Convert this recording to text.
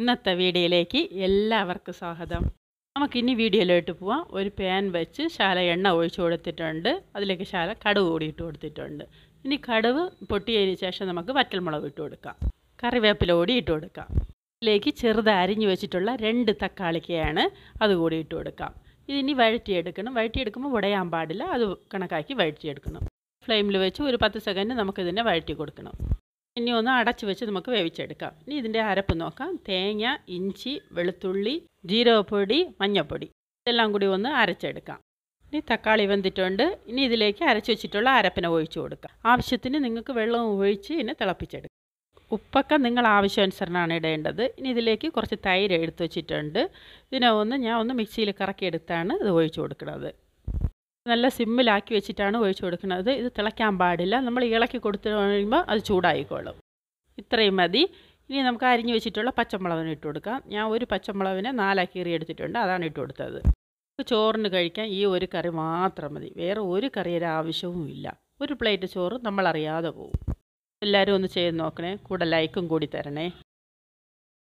ഇന്നത്തെ വീഡിയോയിലേക്ക് എല്ലാവർക്കും സ്വാഗതം നമുക്ക് ഇനി വീഡിയോയിലോട്ട് പോവാം ഒരു പാൻ വെച്ച് ശാല എണ്ണ ഒഴിച്ചു കൊടുത്തിട്ടുണ്ട് അതിലേക്ക് ശാല കടുവ് കൂടി ഇട്ട് കൊടുത്തിട്ടുണ്ട് ഇനി കടുവ് പൊട്ടിയതിന് ശേഷം നമുക്ക് വറ്റൽമുളക് ഇട്ട് കൊടുക്കാം കറിവേപ്പില കൂടി ഇട്ട് കൊടുക്കാം ഇതിലേക്ക് ചെറുത് അരിഞ്ഞു വെച്ചിട്ടുള്ള രണ്ട് തക്കാളിക്കയാണ് അതുകൂടി ഇട്ട് കൊടുക്കാം ഇതിനി വഴറ്റിയെടുക്കണം വഴറ്റിയെടുക്കുമ്പോൾ ഉടയാൻ പാടില്ല അത് കണക്കാക്കി വഴറ്റിയെടുക്കണം ഫ്ലെയിമിൽ വെച്ച് ഒരു പത്ത് സെക്കൻഡ് നമുക്കിതിനെ വഴറ്റി കൊടുക്കണം ഇനി ഒന്ന് അടച്ചു വെച്ച് നമുക്ക് വേവിച്ചെടുക്കാം ഇനി ഇതിൻ്റെ അരപ്പ് നോക്കാം തേങ്ങ ഇഞ്ചി വെളുത്തുള്ളി ജീരകപ്പൊടി മഞ്ഞൾപ്പൊടി ഇതെല്ലാം കൂടി ഒന്ന് അരച്ചെടുക്കാം ഇനി തക്കാളി വെന്തിട്ടുണ്ട് ഇനി ഇതിലേക്ക് അരച്ചു വെച്ചിട്ടുള്ള അരപ്പിനെ ഒഴിച്ചു കൊടുക്കാം ആവശ്യത്തിന് നിങ്ങൾക്ക് വെള്ളം ഒഴിച്ച് ഇനി തിളപ്പിച്ചെടുക്കാം ഉപ്പൊക്കെ നിങ്ങൾ ആവശ്യാനുസരണമാണ് ഇടേണ്ടത് ഇനി ഇതിലേക്ക് കുറച്ച് തൈര് എടുത്തു വെച്ചിട്ടുണ്ട് ഇതിനെ ഒന്ന് ഞാൻ ഒന്ന് മിക്സിയിൽ കറക്കിയെടുത്താണ് ഇത് ഒഴിച്ചു കൊടുക്കുന്നത് നല്ല സിമ്മിലാക്കി വെച്ചിട്ടാണ് ഒഴിച്ചു കൊടുക്കുന്നത് ഇത് തിളയ്ക്കാൻ പാടില്ല നമ്മൾ ഇളക്കി കൊടുത്തു കഴിയുമ്പോൾ അത് ചൂടായിക്കോളും ഇത്രയും മതി ഇനി നമുക്ക് അരിഞ്ഞു വെച്ചിട്ടുള്ള പച്ചമുളകിന് ഇട്ട് കൊടുക്കാം ഞാൻ ഒരു പച്ചമുളകിനെ നാലാക്കി കീറി എടുത്തിട്ടുണ്ട് അതാണ് ഇട്ട് കൊടുത്തത് നമുക്ക് ചോറിന് കഴിക്കാൻ ഈ ഒരു കറി മാത്രം മതി വേറെ ഒരു കറിയുടെ ആവശ്യവും ഇല്ല ഒരു പ്ലേറ്റ് ചോറ് നമ്മളറിയാതെ പോവും എല്ലാവരും ഒന്ന് ചെയ്ത് നോക്കണേ കൂടെ ലൈക്കും കൂടി തരണേ